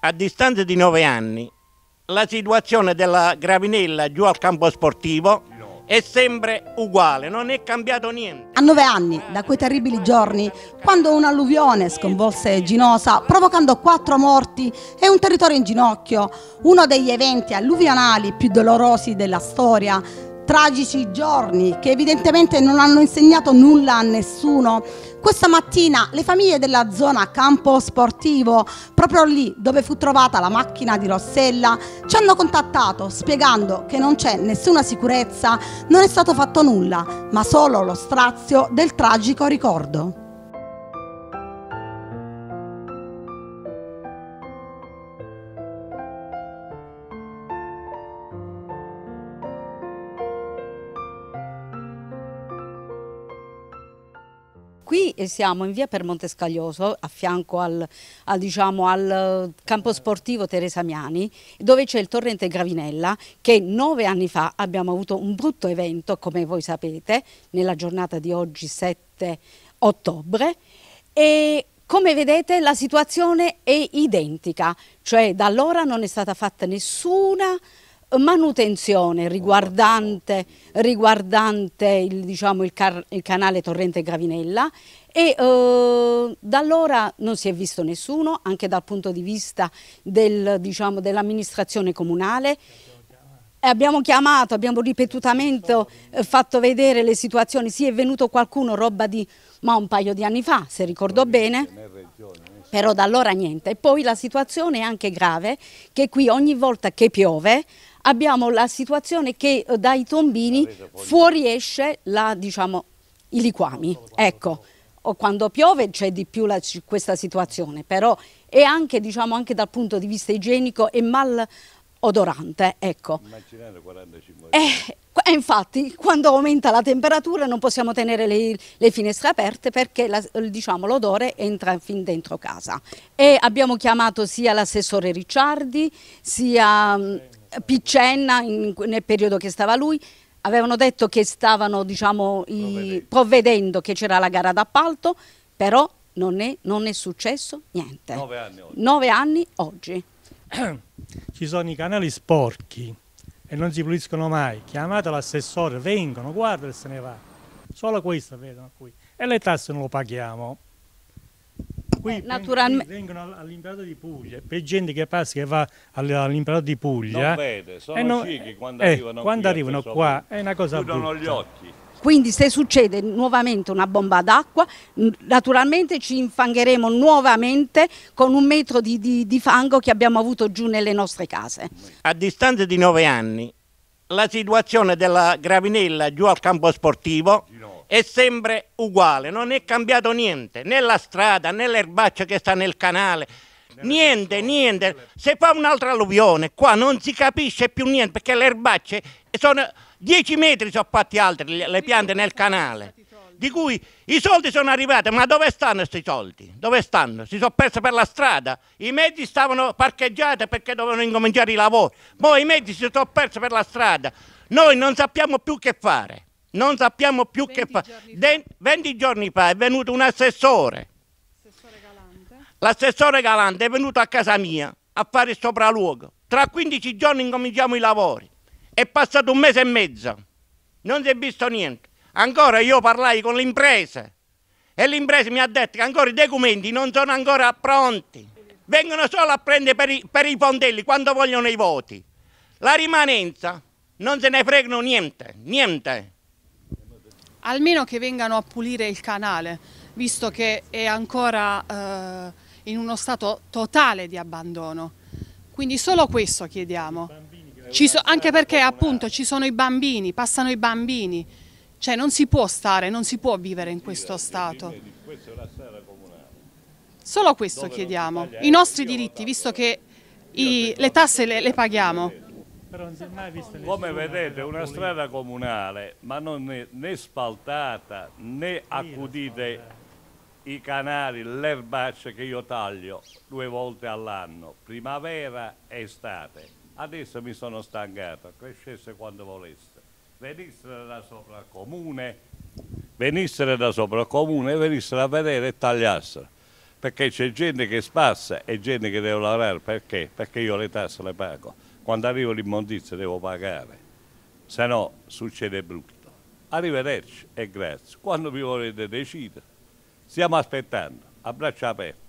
a distanza di nove anni, la situazione della Gravinella giù al campo sportivo è sempre uguale, non è cambiato niente. A nove anni, da quei terribili giorni, quando un'alluvione sconvolse Ginosa, provocando quattro morti e un territorio in ginocchio, uno degli eventi alluvionali più dolorosi della storia, tragici giorni che evidentemente non hanno insegnato nulla a nessuno. Questa mattina le famiglie della zona campo sportivo, proprio lì dove fu trovata la macchina di Rossella, ci hanno contattato spiegando che non c'è nessuna sicurezza, non è stato fatto nulla, ma solo lo strazio del tragico ricordo. qui eh, siamo in via per Montescaglioso, a fianco al, a, diciamo, al eh, campo sportivo Teresa Miani, dove c'è il torrente Gravinella, che nove anni fa abbiamo avuto un brutto evento, come voi sapete, nella giornata di oggi 7 ottobre, e come vedete la situazione è identica, cioè da allora non è stata fatta nessuna manutenzione riguardante, riguardante il, diciamo, il, il, canale Torrente Gravinella e eh, da allora non si è visto nessuno, anche dal punto di vista del, diciamo, dell'amministrazione comunale. Abbiamo chiamato, abbiamo ripetutamente eh, fatto vedere le situazioni, sì è venuto qualcuno, roba di ma un paio di anni fa, se ricordo bene, però da allora niente. E poi la situazione è anche grave che qui ogni volta che piove abbiamo la situazione che eh, dai tombini fuoriesce la, diciamo, i liquami. Ecco, quando piove c'è di più la, questa situazione, però è anche, diciamo, anche dal punto di vista igienico e mal odorante. Ecco. Immaginate 45 e eh, eh, infatti quando aumenta la temperatura non possiamo tenere le, le finestre aperte perché diciamo, l'odore diciamo, entra fin dentro casa. E abbiamo chiamato sia l'assessore Ricciardi sia mm, Piccenna, in, nel periodo che stava lui, avevano detto che stavano diciamo, i, provvedendo che c'era la gara d'appalto, però non è, non è, successo niente. Nove anni oggi. Nove anni oggi. Ci sono i canali sporchi e non si puliscono mai. Chiamate l'assessore, vengono, guarda e se ne va. Solo questo vedono qui. E le tasse non lo paghiamo qui naturalmente... vengono all'imperato di Puglia, per gente che passa che va all'imperato di Puglia, vede, eh, no, quando eh, arrivano, quando arrivano qua, è una cosa brutta. gli occhi. Quindi se succede nuovamente una bomba d'acqua, naturalmente ci infangheremo nuovamente con un metro di, di, di fango che abbiamo avuto giù nelle nostre case. A distanza di nove anni, la situazione della Gravinella giù al campo sportivo è sempre uguale, non è cambiato niente, né la strada, né l'erbaccia che sta nel canale, niente, niente. Se fa un'altra alluvione, qua non si capisce più niente perché le erbacce sono 10 metri sono fatti altri le piante nel canale. Di cui i soldi sono arrivati, ma dove stanno questi soldi? Dove stanno? Si sono persi per la strada. I mezzi stavano parcheggiati perché dovevano incominciare i lavori. Poi i mezzi si sono persi per la strada. Noi non sappiamo più che fare non sappiamo più che fare. Venti giorni fa è venuto un assessore. L'assessore Galante è venuto a casa mia a fare il sopralluogo. Tra 15 giorni incominciamo i lavori. È passato un mese e mezzo. Non si è visto niente. Ancora io parlai con l'impresa e l'impresa mi ha detto che ancora i documenti non sono ancora pronti. Vengono solo a prendere per i, per i fondelli quando vogliono i voti. La rimanenza non se ne fregano niente, niente almeno che vengano a pulire il canale, visto che è ancora eh, in uno stato totale di abbandono. Quindi solo questo chiediamo. So, anche perché appunto ci sono i bambini, passano i bambini, cioè non si può stare, non si può vivere in questo stato. Solo questo chiediamo, i nostri diritti, visto che i, le tasse le, le paghiamo però non si è mai vista Come vedete, una strada comunale, ma non è né spaltata né accudite i canali, le erbacce che io taglio due volte all'anno, primavera e estate. Adesso mi sono stancato, crescesse quando volesse. Venissero da sopra il comune, venissero da sopra il comune, venissero a vedere e tagliassero. Perché c'è gente che spassa e gente che deve lavorare, perché? Perché io le tasse le pago. Quando arrivo l'immondizia devo pagare, se no succede brutto. Arrivederci e grazie. Quando vi volete decidere, stiamo aspettando. Abbraccio aperto.